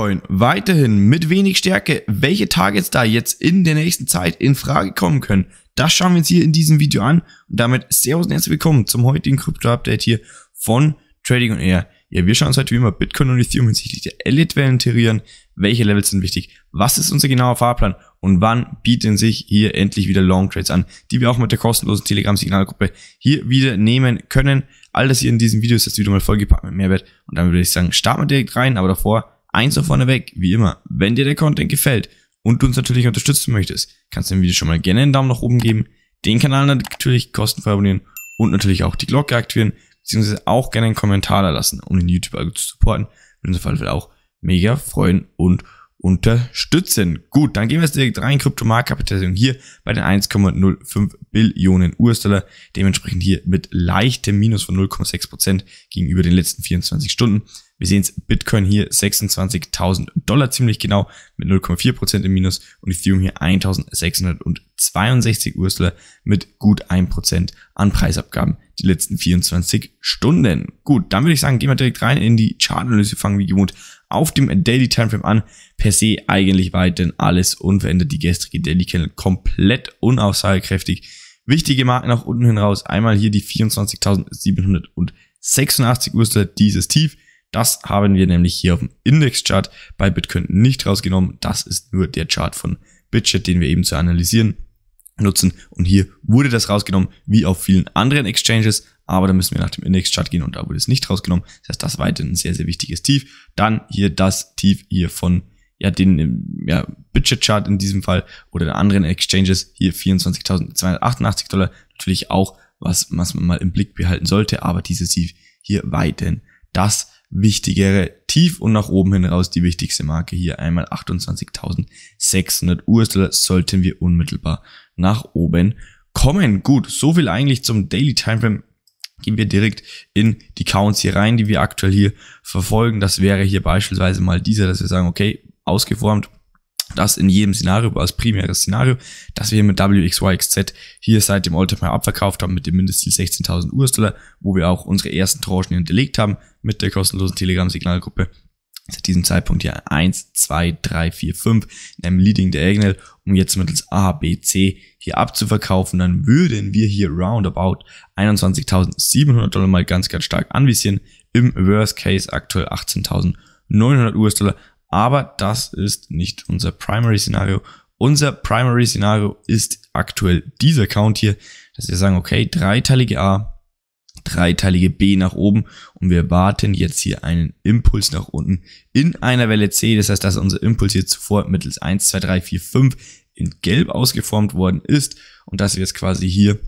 Bitcoin weiterhin mit wenig Stärke, welche Targets da jetzt in der nächsten Zeit in Frage kommen können, das schauen wir uns hier in diesem Video an. Und damit Servus und herzlich willkommen zum heutigen Krypto-Update hier von Trading und Air. Ja, wir schauen uns heute wie immer Bitcoin und Ethereum hinsichtlich der Elite-Wellen theorieren, welche Levels sind wichtig, was ist unser genauer Fahrplan und wann bieten sich hier endlich wieder Long Trades an, die wir auch mit der kostenlosen Telegram-Signalgruppe hier wieder nehmen können. All das hier in diesem Video ist jetzt wieder mal vollgepackt mit Mehrwert und dann würde ich sagen, starten wir direkt rein, aber davor Eins noch vorneweg, wie immer, wenn dir der Content gefällt und du uns natürlich unterstützen möchtest, kannst du dem Video schon mal gerne einen Daumen nach oben geben, den Kanal natürlich kostenfrei abonnieren und natürlich auch die Glocke aktivieren, beziehungsweise auch gerne einen Kommentar da lassen, um den YouTuber zu supporten. In unserem Fall wird auch mega freuen und unterstützen. Gut, dann gehen wir jetzt direkt rein. Kryptomarktkapitalisierung hier bei den 1,05 Billionen US-Dollar. Dementsprechend hier mit leichtem Minus von 0,6% Prozent gegenüber den letzten 24 Stunden. Wir sehen es, Bitcoin hier 26.000 Dollar ziemlich genau mit 0,4% Prozent im Minus und Ethereum hier 1.662 US-Dollar mit gut 1% an Preisabgaben die letzten 24 Stunden. Gut, dann würde ich sagen, gehen wir direkt rein in die Chartanalyse, fangen wie gewohnt auf dem Daily Timeframe an. Per se eigentlich weit, denn alles unverändert. Die gestrige Daily Candle komplett unaussagekräftig. Wichtige Marken nach unten hin raus. Einmal hier die 24.786 us dieses Tief. Das haben wir nämlich hier auf dem Indexchart bei Bitcoin nicht rausgenommen. Das ist nur der Chart von Bitchet, den wir eben zu analysieren nutzen. Und hier wurde das rausgenommen, wie auf vielen anderen Exchanges. Aber da müssen wir nach dem Indexchart gehen und da wurde es nicht rausgenommen. Das heißt, das war ein sehr, sehr wichtiges Tief. Dann hier das Tief hier von ja, den ähm, ja, Budget-Chart in diesem Fall oder der anderen Exchanges hier 24.288 Dollar. Natürlich auch, was, was man mal im Blick behalten sollte, aber dieses Tief hier weiterhin das wichtigere Tief und nach oben hin raus die wichtigste Marke hier einmal 28.600 US-Dollar sollten wir unmittelbar nach oben kommen. Gut, so viel eigentlich zum Daily Timeframe. Gehen wir direkt in die Counts hier rein, die wir aktuell hier verfolgen. Das wäre hier beispielsweise mal dieser, dass wir sagen, okay, ausgeformt das in jedem Szenario, als primäres Szenario, dass wir mit WXYXZ hier seit dem all time abverkauft haben mit dem Mindestziel 16.000 US-Dollar, wo wir auch unsere ersten Tranchen hinterlegt haben mit der kostenlosen Telegram-Signalgruppe. Seit diesem Zeitpunkt ja 1, 2, 3, 4, 5 in einem Leading Diagonal, um jetzt mittels A, B, C hier abzuverkaufen, dann würden wir hier roundabout 21.700 Dollar mal ganz, ganz stark anvisieren. Im Worst Case aktuell 18.900 US-Dollar, aber das ist nicht unser Primary-Szenario. Unser Primary-Szenario ist aktuell dieser Count hier, dass wir sagen, okay, dreiteilige A, dreiteilige B nach oben und wir warten jetzt hier einen Impuls nach unten in einer Welle C. Das heißt, dass unser Impuls hier zuvor mittels 1, 2, 3, 4, 5 in Gelb ausgeformt worden ist und dass wir jetzt quasi hier,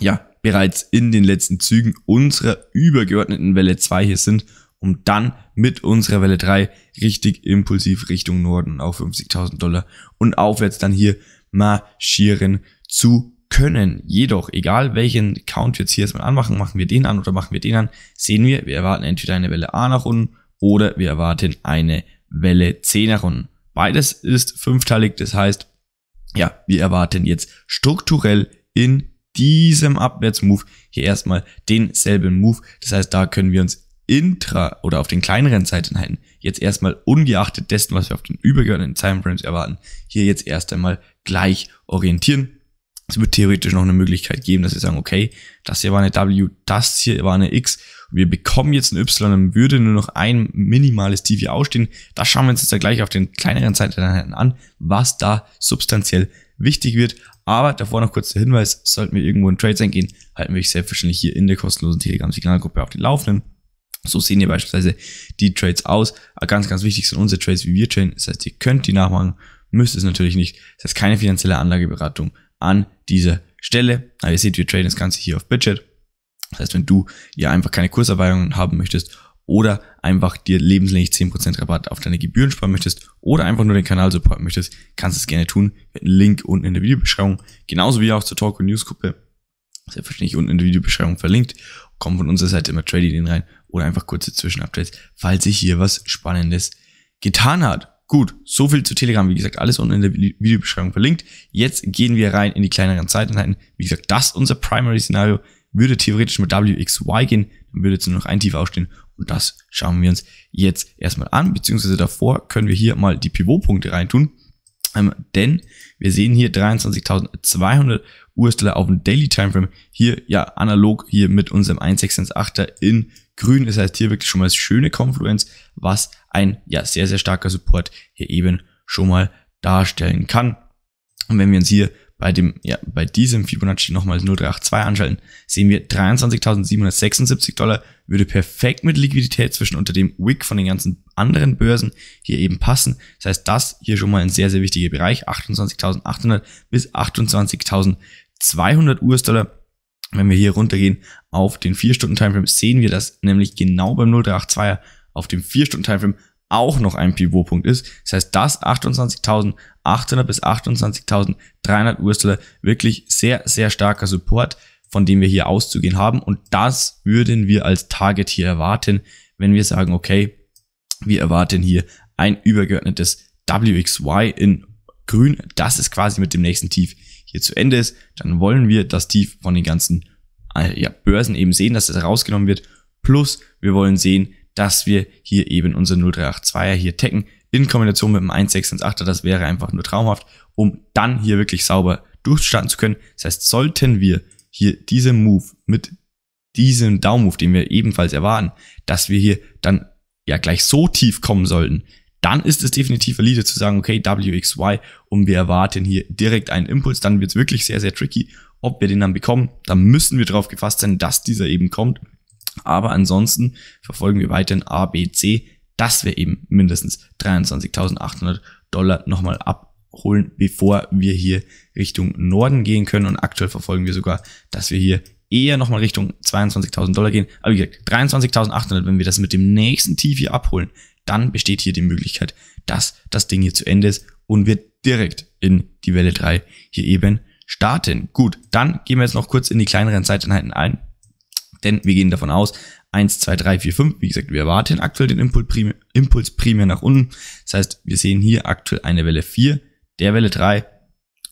ja, bereits in den letzten Zügen unserer übergeordneten Welle 2 hier sind um dann mit unserer Welle 3 richtig impulsiv Richtung Norden auf 50.000 Dollar und aufwärts dann hier marschieren zu können. Jedoch, egal welchen Count wir jetzt hier erstmal anmachen, machen wir den an oder machen wir den an, sehen wir, wir erwarten entweder eine Welle A nach unten oder wir erwarten eine Welle C nach unten. Beides ist fünfteilig, das heißt, ja, wir erwarten jetzt strukturell in diesem Abwärtsmove hier erstmal denselben Move. Das heißt, da können wir uns intra- oder auf den kleineren Zeiteinheiten jetzt erstmal ungeachtet dessen, was wir auf den übergeordneten Timeframes erwarten, hier jetzt erst einmal gleich orientieren. Es wird theoretisch noch eine Möglichkeit geben, dass wir sagen, okay, das hier war eine W, das hier war eine X. Wir bekommen jetzt ein Y, dann würde nur noch ein minimales Tief hier ausstehen. Das schauen wir uns jetzt gleich auf den kleineren Zeiteinheiten an, was da substanziell wichtig wird. Aber davor noch kurz der Hinweis, sollten wir irgendwo in Trades eingehen, halten wir euch selbstverständlich hier in der kostenlosen Telegram-Signalgruppe auf den Laufenden. So sehen hier beispielsweise die Trades aus. Aber ganz, ganz wichtig sind unsere Trades, wie wir traden. Das heißt, ihr könnt die nachmachen, müsst es natürlich nicht. Das heißt, keine finanzielle Anlageberatung an dieser Stelle. Aber ihr seht, wir traden das Ganze hier auf Budget. Das heißt, wenn du ja einfach keine Kursabweichungen haben möchtest oder einfach dir lebenslänglich 10% Rabatt auf deine Gebühren sparen möchtest oder einfach nur den Kanal supporten möchtest, kannst du es gerne tun. Link unten in der Videobeschreibung. Genauso wie auch zur Talk- und News-Gruppe. Selbstverständlich unten in der Videobeschreibung verlinkt. Kommt von unserer Seite immer Trading rein oder einfach kurze Zwischenupdates, falls sich hier was Spannendes getan hat. Gut, so viel zu Telegram. Wie gesagt, alles unten in der Videobeschreibung verlinkt. Jetzt gehen wir rein in die kleineren Zeiteinheiten. Wie gesagt, das ist unser Primary-Szenario. Würde theoretisch mit WXY gehen, dann würde jetzt nur noch ein Tief ausstehen. Und das schauen wir uns jetzt erstmal an. Beziehungsweise davor können wir hier mal die Pivotpunkte reintun. Ähm, denn wir sehen hier 23.200 US-Dollar auf dem Daily Timeframe. Hier ja analog hier mit unserem 1618er in grün. Das heißt hier wirklich schon mal das schöne Konfluenz, was ein ja sehr, sehr starker Support hier eben schon mal darstellen kann. Und wenn wir uns hier bei dem, ja, bei diesem Fibonacci nochmal 0382 anschalten, sehen wir 23.776 Dollar würde perfekt mit Liquidität zwischen unter dem Wick von den ganzen anderen Börsen hier eben passen. Das heißt, das hier schon mal ein sehr, sehr wichtiger Bereich, 28.800 bis 28.200 US-Dollar wenn wir hier runtergehen auf den 4-Stunden-Timeframe, sehen wir, dass nämlich genau beim 0382er auf dem 4-Stunden-Timeframe auch noch ein Pivotpunkt ist. Das heißt, dass 28.800 bis 28.300 US-Dollar wirklich sehr, sehr starker Support, von dem wir hier auszugehen haben. Und das würden wir als Target hier erwarten, wenn wir sagen, okay, wir erwarten hier ein übergeordnetes WXY in grün. Das ist quasi mit dem nächsten Tief hier zu Ende ist, dann wollen wir das Tief von den ganzen äh, ja, Börsen eben sehen, dass das rausgenommen wird. Plus, wir wollen sehen, dass wir hier eben unser 0382er hier tacken in Kombination mit dem 1618er. Das wäre einfach nur traumhaft, um dann hier wirklich sauber durchstarten zu können. Das heißt, sollten wir hier diesen Move mit diesem Down-Move, den wir ebenfalls erwarten, dass wir hier dann ja gleich so tief kommen sollten, dann ist es definitiv valide zu sagen, okay, WXY und wir erwarten hier direkt einen Impuls, dann wird es wirklich sehr, sehr tricky, ob wir den dann bekommen. Da müssen wir drauf gefasst sein, dass dieser eben kommt. Aber ansonsten verfolgen wir weiterhin ABC, dass wir eben mindestens 23.800 Dollar nochmal abholen, bevor wir hier Richtung Norden gehen können. Und aktuell verfolgen wir sogar, dass wir hier eher nochmal Richtung 22.000 Dollar gehen. Aber wie gesagt, 23.800, wenn wir das mit dem nächsten Tief hier abholen, dann besteht hier die Möglichkeit, dass das Ding hier zu Ende ist und wir direkt in die Welle 3 hier eben starten. Gut, dann gehen wir jetzt noch kurz in die kleineren Zeiteinheiten ein, denn wir gehen davon aus, 1, 2, 3, 4, 5, wie gesagt, wir erwarten aktuell den Impuls primär, Impuls primär nach unten. Das heißt, wir sehen hier aktuell eine Welle 4, der Welle 3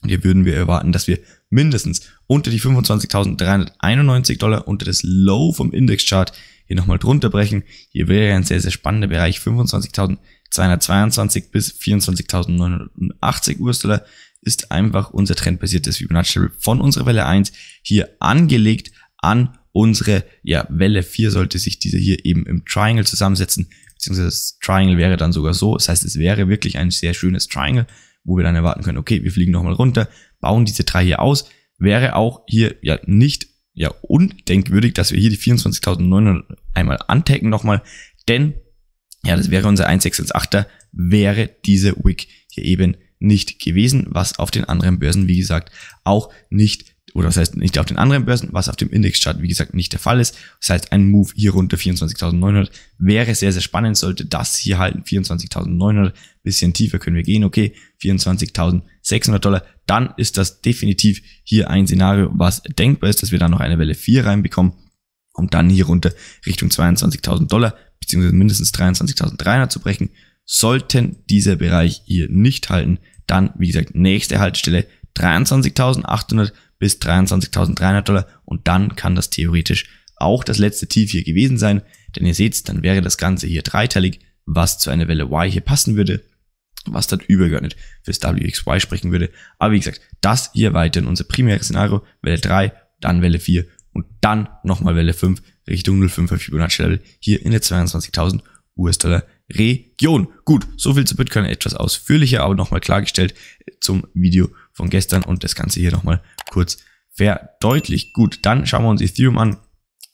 und hier würden wir erwarten, dass wir mindestens unter die 25.391 Dollar, unter das Low vom Indexchart hier nochmal drunter brechen. Hier wäre ein sehr, sehr spannender Bereich 25.222 bis 24.980 US-Dollar ist einfach unser trendbasiertes Fibonacci von unserer Welle 1 hier angelegt an unsere ja, Welle 4 sollte sich diese hier eben im Triangle zusammensetzen, beziehungsweise das Triangle wäre dann sogar so, das heißt, es wäre wirklich ein sehr schönes Triangle, wo wir dann erwarten können, okay, wir fliegen nochmal runter, bauen diese drei hier aus, wäre auch hier ja nicht ja undenkwürdig, dass wir hier die 24.900 einmal antacken nochmal, denn ja, das wäre unser 1,618er, wäre diese Wick hier eben nicht gewesen, was auf den anderen Börsen, wie gesagt, auch nicht oder was heißt nicht auf den anderen Börsen, was auf dem Indexchart, wie gesagt, nicht der Fall ist. Das heißt, ein Move hier runter 24.900 wäre sehr, sehr spannend, sollte das hier halten, 24.900, bisschen tiefer können wir gehen, okay, 24.600 Dollar, dann ist das definitiv hier ein Szenario, was denkbar ist, dass wir da noch eine Welle 4 reinbekommen und dann hier runter Richtung 22.000 Dollar, beziehungsweise mindestens 23.300 zu brechen. Sollten dieser Bereich hier nicht halten, dann, wie gesagt, nächste Haltestelle 23.800 bis 23.300 Dollar und dann kann das theoretisch auch das letzte Tief hier gewesen sein, denn ihr seht, dann wäre das Ganze hier dreiteilig, was zu einer Welle Y hier passen würde, was dann übergeordnet fürs WXY sprechen würde. Aber wie gesagt, das hier weiterhin unser primäres Szenario, Welle 3, dann Welle 4 und dann nochmal Welle 5 Richtung 05 Fibonacci Level hier in der 22.000 US-Dollar Region. Gut, soviel zu Bitcoin etwas ausführlicher, aber nochmal klargestellt zum Video von gestern und das Ganze hier nochmal kurz verdeutlicht. Gut, dann schauen wir uns Ethereum an.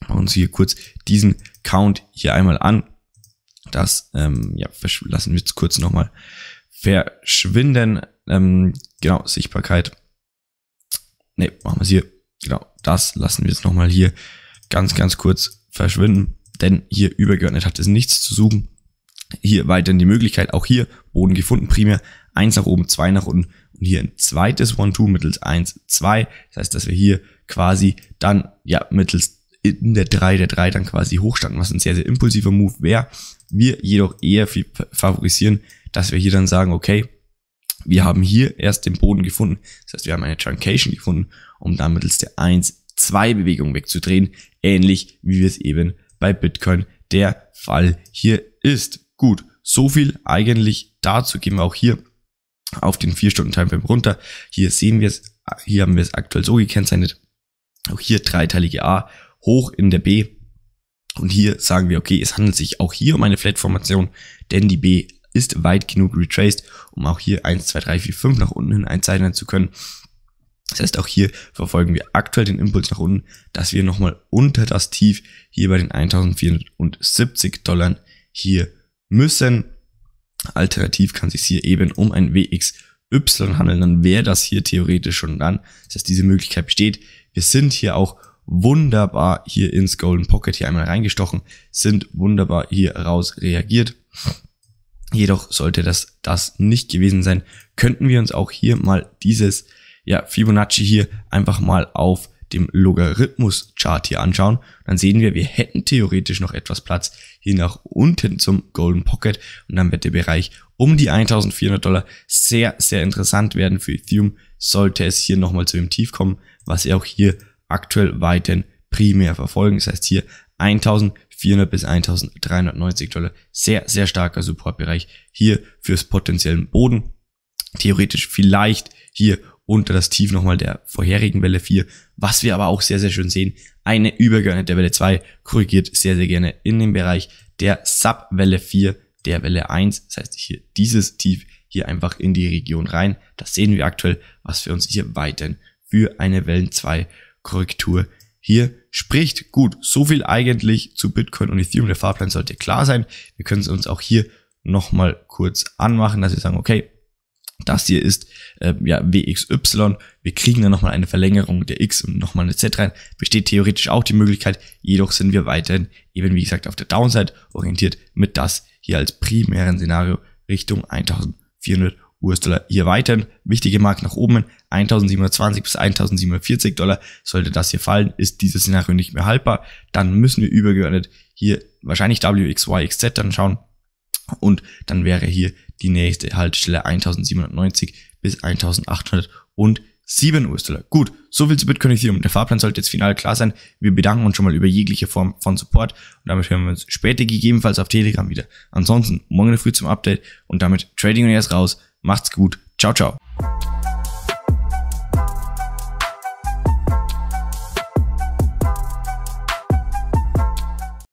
Machen uns hier kurz diesen Count hier einmal an. Das ähm, ja, lassen wir jetzt kurz nochmal verschwinden. Ähm, genau, Sichtbarkeit. Ne, machen wir es hier. Genau, das lassen wir jetzt nochmal hier ganz, ganz kurz verschwinden. Denn hier übergeordnet hat es nichts zu suchen. Hier weiterhin die Möglichkeit, auch hier Boden gefunden, primär eins nach oben, zwei nach unten, und hier ein zweites One-Two mittels 1, 2. Das heißt, dass wir hier quasi dann ja mittels in der 3, der 3 dann quasi hochstanden, was ein sehr, sehr impulsiver Move wäre. Wir jedoch eher favorisieren, dass wir hier dann sagen, okay, wir haben hier erst den Boden gefunden. Das heißt, wir haben eine Truncation gefunden, um dann mittels der 1, 2 Bewegung wegzudrehen. Ähnlich wie wir es eben bei Bitcoin der Fall hier ist. Gut, so viel eigentlich dazu. Gehen wir auch hier auf den 4-Stunden-Timeframe runter. Hier sehen wir es, hier haben wir es aktuell so gekennzeichnet. Auch hier dreiteilige A hoch in der B. Und hier sagen wir, okay, es handelt sich auch hier um eine Flat-Formation, denn die B ist weit genug retraced, um auch hier 1, 2, 3, 4, 5 nach unten hin einzeichnen zu können. Das heißt, auch hier verfolgen wir aktuell den Impuls nach unten, dass wir nochmal unter das Tief hier bei den 1470 Dollar hier müssen. Alternativ kann es sich hier eben um ein WXY handeln, dann wäre das hier theoretisch schon dann, dass diese Möglichkeit besteht. Wir sind hier auch wunderbar hier ins Golden Pocket hier einmal reingestochen, sind wunderbar hier raus reagiert. Jedoch sollte das das nicht gewesen sein, könnten wir uns auch hier mal dieses ja, Fibonacci hier einfach mal auf dem Logarithmus-Chart hier anschauen, dann sehen wir, wir hätten theoretisch noch etwas Platz hier nach unten zum Golden Pocket und dann wird der Bereich um die 1400 Dollar sehr, sehr interessant werden für Ethereum, sollte es hier nochmal zu dem Tief kommen, was wir auch hier aktuell weiterhin primär verfolgen. Das heißt hier 1400 bis 1390 Dollar, sehr, sehr starker Supportbereich hier fürs potenziellen Boden. Theoretisch vielleicht hier unter das Tief nochmal der vorherigen Welle 4, was wir aber auch sehr, sehr schön sehen. Eine Übergeordnete der Welle 2 korrigiert sehr, sehr gerne in den Bereich der Subwelle 4 der Welle 1. Das heißt, hier dieses Tief hier einfach in die Region rein. Das sehen wir aktuell, was für uns hier weiterhin für eine Wellen 2 Korrektur hier spricht. Gut, so viel eigentlich zu Bitcoin und Ethereum. Der Fahrplan sollte klar sein. Wir können es uns auch hier nochmal kurz anmachen, dass wir sagen, okay, das hier ist äh, ja WXY. Wir kriegen dann nochmal eine Verlängerung der X und nochmal eine Z rein. Besteht theoretisch auch die Möglichkeit, jedoch sind wir weiterhin eben wie gesagt auf der Downside orientiert mit das hier als primären Szenario Richtung 1400 US-Dollar hier weiterhin. Wichtige Marke nach oben, 1720 bis 1740 Dollar. Sollte das hier fallen, ist dieses Szenario nicht mehr haltbar. Dann müssen wir übergeordnet hier wahrscheinlich WXYXZ dann schauen, und dann wäre hier die nächste Haltestelle 1790 bis 1807 US-Dollar. Gut, soviel zu Bitcoin Ethereum. Der Fahrplan sollte jetzt final klar sein. Wir bedanken uns schon mal über jegliche Form von Support und damit hören wir uns später gegebenenfalls auf Telegram wieder. Ansonsten morgen früh zum Update und damit Trading und erst raus. Macht's gut. Ciao, ciao.